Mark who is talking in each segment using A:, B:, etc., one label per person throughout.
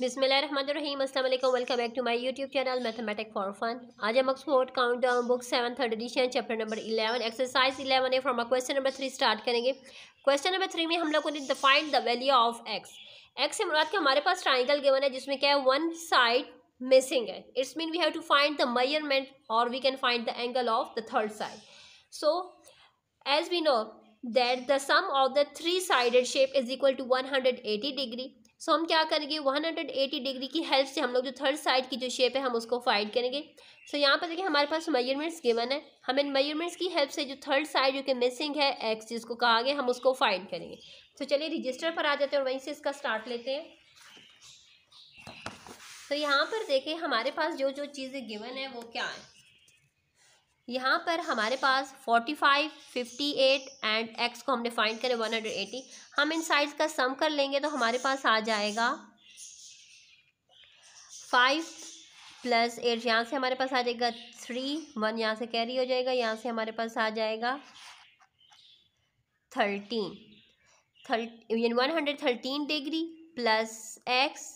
A: बिसमीम असल welcome back to my YouTube channel mathematics for fun आज हम export count down book seven third edition chapter number eleven exercise eleven है from question number three start करेंगे question number three में हम लोगों ने defined the value of x x से मुराद के हमारे पास ट्राइंगल गिवन है जिसमें क्या है वन साइड मिसिंग है it's mean we have to find the measurement और we can find the angle of the third side so as we know the sum of the three sided shape is equal to one hundred eighty degree सो हम क्या करेंगे 180 degree की help से हम लोग जो थर्ड साइड की जो शेप है हम उसको फाइंड करेंगे सो so, यहाँ पर देखिए हमारे पास मेजरमेंट्स गिवन है हम इन मेजरमेंट्स की हेल्प से जो थर्ड साइड जो कि मिसिंग है एक्स जिसको कहा गया हम उसको फाइंड करेंगे तो so, चलिए रजिस्टर पर आ जाते हैं और वहीं से इसका स्टार्ट लेते हैं तो यहाँ पर देखें हमारे पास जो जो चीज़ें गिवन है वो क्या है यहाँ पर हमारे पास forty five fifty eight and x को हमने फाइंड करें वन हंड्रेड एटी हम इन साइड्स का सम कर लेंगे तो हमारे पास आ जाएगा फाइव प्लस एट यहाँ से हमारे पास आ जाएगा थ्री वन यहाँ से कैरी हो जाएगा यहाँ से हमारे पास आ जाएगा thirteen thirty one hundred thirteen degree plus x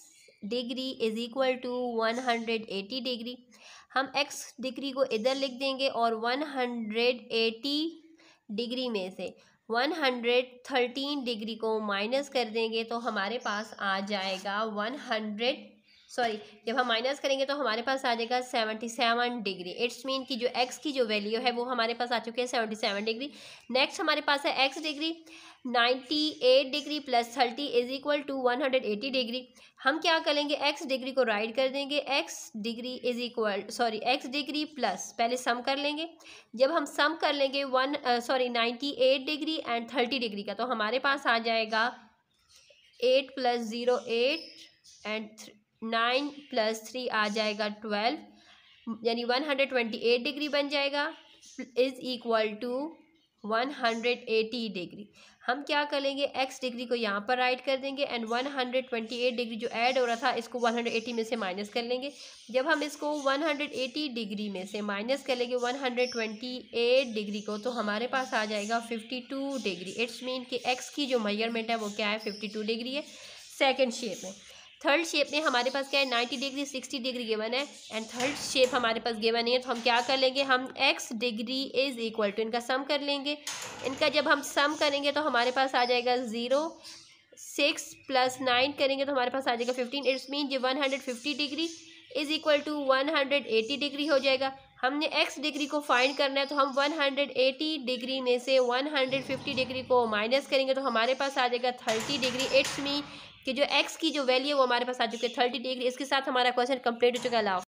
A: degree is equal to one hundred eighty degree हम एक्स डिग्री को इधर लिख देंगे और वन हंड्रेड एटी डिग्री में से वन हंड्रेड थर्टीन डिग्री को माइनस कर देंगे तो हमारे पास आ जाएगा वन हंड्रेड सॉरी जब हम माइनस करेंगे तो हमारे पास आ जाएगा seventy seven degree it's mean कि जो एक्स की जो वैल्यू है वो हमारे पास आ चुकी है सेवेंटी सेवन डिग्री नेक्स्ट हमारे पास है x degree ninety eight degree plus thirty is equal to one hundred eighty degree हम क्या करेंगे एक्स डिग्री को राइड कर देंगे x degree is equal sorry x degree plus पहले सम कर लेंगे जब हम सम कर लेंगे one sorry ninety eight degree and thirty degree का तो हमारे पास आ जाएगा eight plus zero eight and nine plus three आ जाएगा ट्वेल्व यानी one hundred twenty eight degree बन जाएगा is equal to one hundred eighty degree हम क्या करेंगे एक्स डिग्री को यहाँ पर राइट कर देंगे and one hundred twenty eight degree जो ऐड हो रहा था इसको वन हंड्रेड एटी में से माइनस कर लेंगे जब हम इसको वन हंड्रेड एटी डिग्री में से माइनस कर लेंगे one hundred twenty eight degree को तो हमारे पास आ जाएगा fifty two degree it's mean कि एक्स की जो मेजरमेंट है वो क्या है फिफ्टी टू डिग्री है सेकेंड शेप में थर्ड शेप में हमारे पास क्या है ninety degree sixty degree given है एंड थर्ड शेप हमारे पास गेवन नहीं है तो हम क्या कर लेंगे हम x degree is equal to इनका सम कर लेंगे इनका जब हम सम करेंगे तो हमारे पास आ जाएगा ज़ीरो सिक्स प्लस नाइन करेंगे तो हमारे पास आ जाएगा फिफ्टीन इट्स मीन ये one hundred fifty degree is equal to one hundred eighty degree हो जाएगा हमने एक्स डिग्री को फाइंड करना है तो हम वन हंड्रेड एटी डिग्री में से वन हंड्रेड फिफ्टी डिग्री को माइनस करेंगे तो हमारे पास आ जाएगा थर्टी डिग्री इट्स मी कि जो एक्स की जो वैल्यू है वो हमारे पास आ चुकी है थर्टी डिग्री इसके साथ हमारा क्वेश्चन कंप्लीट हो चुका है लाओ